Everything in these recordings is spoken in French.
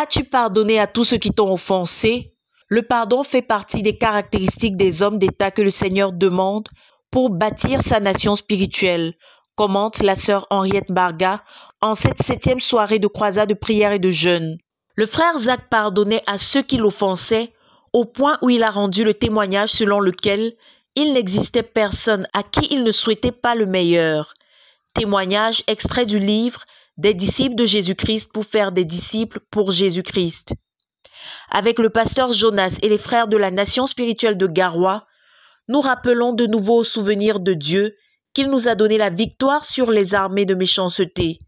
As-tu pardonné à tous ceux qui t'ont offensé Le pardon fait partie des caractéristiques des hommes d'État que le Seigneur demande pour bâtir sa nation spirituelle, commente la sœur Henriette Barga en cette septième soirée de croisade de prière et de jeûne. Le frère Zach pardonnait à ceux qui l'offensaient au point où il a rendu le témoignage selon lequel il n'existait personne à qui il ne souhaitait pas le meilleur. Témoignage extrait du livre des disciples de Jésus-Christ pour faire des disciples pour Jésus-Christ. Avec le pasteur Jonas et les frères de la nation spirituelle de Garoua, nous rappelons de nouveau au souvenir de Dieu qu'il nous a donné la victoire sur les armées de méchanceté.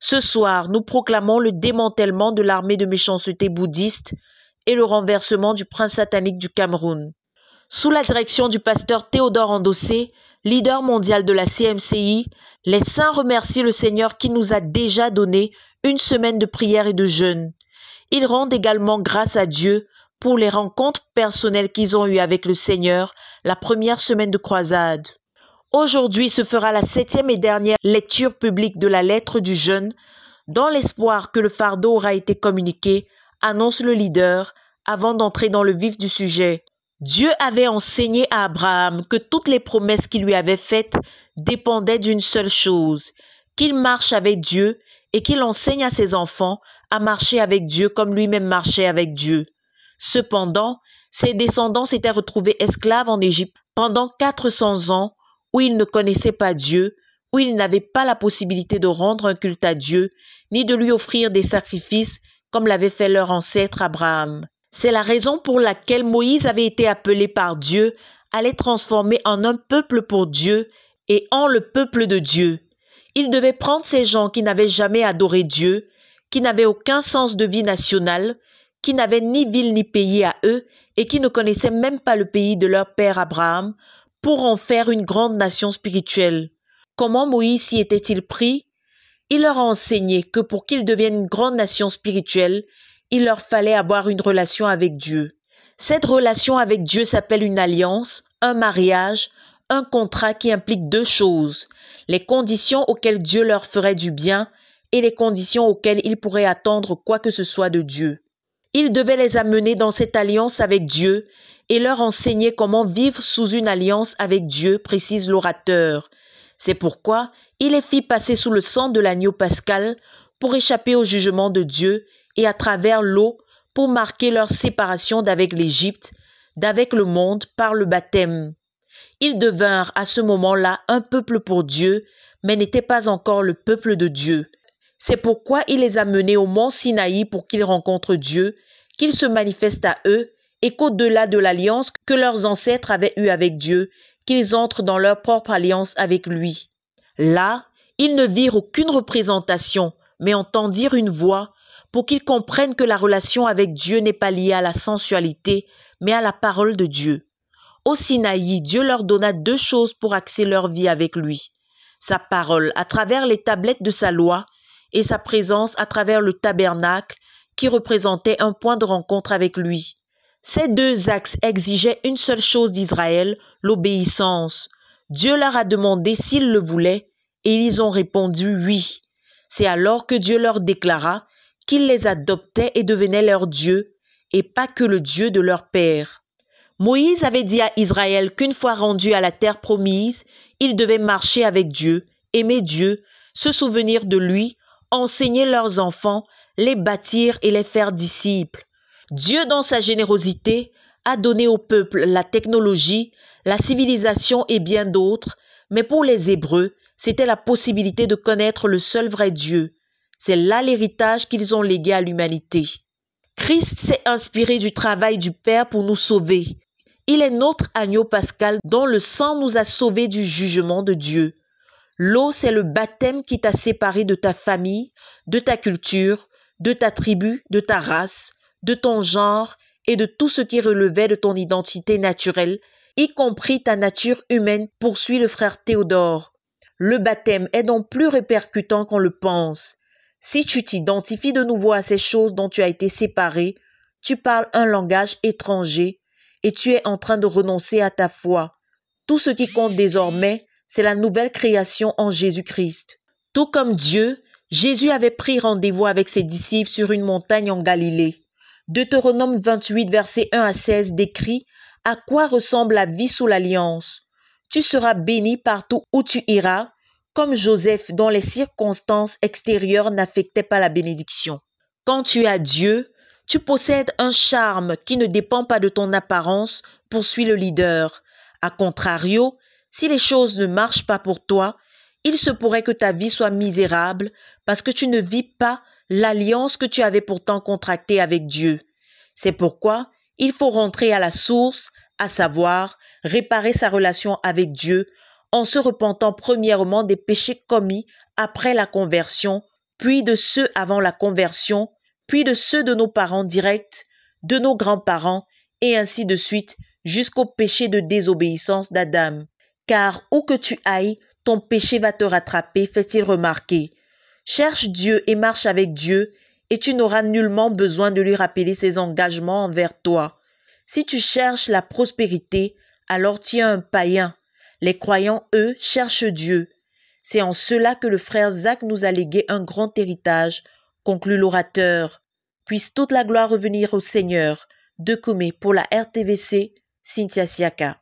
Ce soir, nous proclamons le démantèlement de l'armée de méchanceté bouddhiste et le renversement du prince satanique du Cameroun. Sous la direction du pasteur Théodore Endossé, leader mondial de la CMCI, les saints remercient le Seigneur qui nous a déjà donné une semaine de prière et de jeûne. Ils rendent également grâce à Dieu pour les rencontres personnelles qu'ils ont eues avec le Seigneur la première semaine de croisade. Aujourd'hui se fera la septième et dernière lecture publique de la lettre du jeûne, dans l'espoir que le fardeau aura été communiqué, annonce le leader, avant d'entrer dans le vif du sujet. Dieu avait enseigné à Abraham que toutes les promesses qu'il lui avait faites dépendaient d'une seule chose, qu'il marche avec Dieu et qu'il enseigne à ses enfants à marcher avec Dieu comme lui-même marchait avec Dieu. Cependant, ses descendants s'étaient retrouvés esclaves en Égypte pendant 400 ans où ils ne connaissaient pas Dieu, où ils n'avaient pas la possibilité de rendre un culte à Dieu, ni de lui offrir des sacrifices comme l'avait fait leur ancêtre Abraham. C'est la raison pour laquelle Moïse avait été appelé par Dieu à les transformer en un peuple pour Dieu et en le peuple de Dieu. Il devait prendre ces gens qui n'avaient jamais adoré Dieu, qui n'avaient aucun sens de vie nationale, qui n'avaient ni ville ni pays à eux et qui ne connaissaient même pas le pays de leur père Abraham, pour en faire une grande nation spirituelle. Comment Moïse s'y était-il pris Il leur a enseigné que pour qu'ils deviennent une grande nation spirituelle, il leur fallait avoir une relation avec Dieu. Cette relation avec Dieu s'appelle une alliance, un mariage, un contrat qui implique deux choses, les conditions auxquelles Dieu leur ferait du bien et les conditions auxquelles ils pourraient attendre quoi que ce soit de Dieu. Il devait les amener dans cette alliance avec Dieu et leur enseigner comment vivre sous une alliance avec Dieu, précise l'orateur. C'est pourquoi il les fit passer sous le sang de l'agneau pascal pour échapper au jugement de Dieu et à travers l'eau pour marquer leur séparation d'avec l'Égypte, d'avec le monde par le baptême. Ils devinrent à ce moment-là un peuple pour Dieu, mais n'étaient pas encore le peuple de Dieu. C'est pourquoi il les a menés au mont Sinaï pour qu'ils rencontrent Dieu, qu'il se manifeste à eux, et qu'au-delà de l'alliance que leurs ancêtres avaient eue avec Dieu, qu'ils entrent dans leur propre alliance avec lui. Là, ils ne virent aucune représentation, mais entendirent une voix, pour qu'ils comprennent que la relation avec Dieu n'est pas liée à la sensualité, mais à la parole de Dieu. Au Sinaï, Dieu leur donna deux choses pour axer leur vie avec lui. Sa parole à travers les tablettes de sa loi et sa présence à travers le tabernacle qui représentait un point de rencontre avec lui. Ces deux axes exigeaient une seule chose d'Israël, l'obéissance. Dieu leur a demandé s'ils le voulaient et ils ont répondu oui. C'est alors que Dieu leur déclara qu'ils les adoptaient et devenaient leur Dieu, et pas que le Dieu de leur père. Moïse avait dit à Israël qu'une fois rendu à la terre promise, ils devaient marcher avec Dieu, aimer Dieu, se souvenir de lui, enseigner leurs enfants, les bâtir et les faire disciples. Dieu, dans sa générosité, a donné au peuple la technologie, la civilisation et bien d'autres, mais pour les Hébreux, c'était la possibilité de connaître le seul vrai Dieu, c'est là l'héritage qu'ils ont légué à l'humanité. Christ s'est inspiré du travail du Père pour nous sauver. Il est notre agneau pascal dont le sang nous a sauvés du jugement de Dieu. L'eau, c'est le baptême qui t'a séparé de ta famille, de ta culture, de ta tribu, de ta race, de ton genre et de tout ce qui relevait de ton identité naturelle, y compris ta nature humaine, poursuit le frère Théodore. Le baptême est donc plus répercutant qu'on le pense. Si tu t'identifies de nouveau à ces choses dont tu as été séparé, tu parles un langage étranger et tu es en train de renoncer à ta foi. Tout ce qui compte désormais, c'est la nouvelle création en Jésus-Christ. Tout comme Dieu, Jésus avait pris rendez-vous avec ses disciples sur une montagne en Galilée. Deutéronome 28, versets 1 à 16 décrit à quoi ressemble la vie sous l'alliance. Tu seras béni partout où tu iras, comme Joseph dont les circonstances extérieures n'affectaient pas la bénédiction. Quand tu as Dieu, tu possèdes un charme qui ne dépend pas de ton apparence, poursuit le leader. A contrario, si les choses ne marchent pas pour toi, il se pourrait que ta vie soit misérable parce que tu ne vis pas l'alliance que tu avais pourtant contractée avec Dieu. C'est pourquoi il faut rentrer à la source, à savoir réparer sa relation avec Dieu en se repentant premièrement des péchés commis après la conversion, puis de ceux avant la conversion, puis de ceux de nos parents directs, de nos grands-parents, et ainsi de suite, jusqu'au péché de désobéissance d'Adam. Car où que tu ailles, ton péché va te rattraper, fait-il remarquer. Cherche Dieu et marche avec Dieu, et tu n'auras nullement besoin de lui rappeler ses engagements envers toi. Si tu cherches la prospérité, alors tu es un païen. Les croyants, eux, cherchent Dieu. C'est en cela que le frère Zach nous a légué un grand héritage, conclut l'orateur. Puisse toute la gloire revenir au Seigneur. De Comé pour la RTVC, Cynthia Siaka.